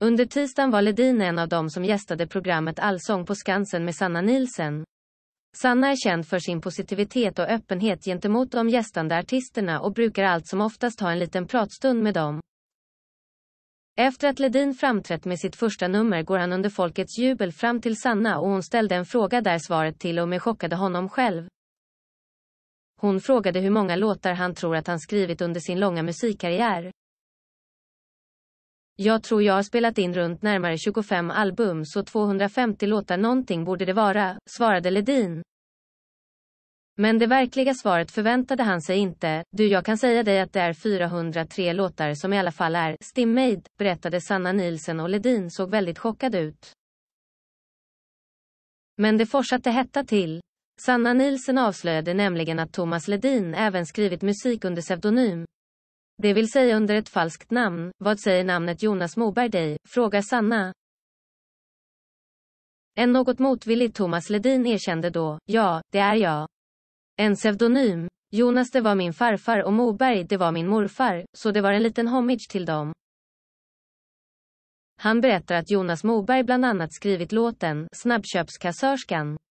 Under tisdagen var Ledin en av dem som gästade programmet Allsång på Skansen med Sanna Nilsen. Sanna är känd för sin positivitet och öppenhet gentemot de gästande artisterna och brukar allt som oftast ha en liten pratstund med dem. Efter att Ledin framträtt med sitt första nummer går han under folkets jubel fram till Sanna och hon ställde en fråga där svaret till och med chockade honom själv. Hon frågade hur många låtar han tror att han skrivit under sin långa musikkarriär. Jag tror jag har spelat in runt närmare 25 album så 250 låtar någonting borde det vara, svarade Ledin. Men det verkliga svaret förväntade han sig inte. Du, jag kan säga dig att det är 403 låtar som i alla fall är stimmade, berättade Sanna Nilsen och Ledin såg väldigt chockad ut. Men det fortsatte hetta till. Sanna Nilsen avslöjade nämligen att Thomas Ledin även skrivit musik under pseudonym, det vill säga under ett falskt namn. Vad säger namnet Jonas Moberg dig? Frågar Sanna. En något motvillig Thomas Ledin erkände då, ja, det är jag. En pseudonym. Jonas det var min farfar och Moberg det var min morfar, så det var en liten homage till dem. Han berättar att Jonas Moberg bland annat skrivit låten Snabbköpskassörskan.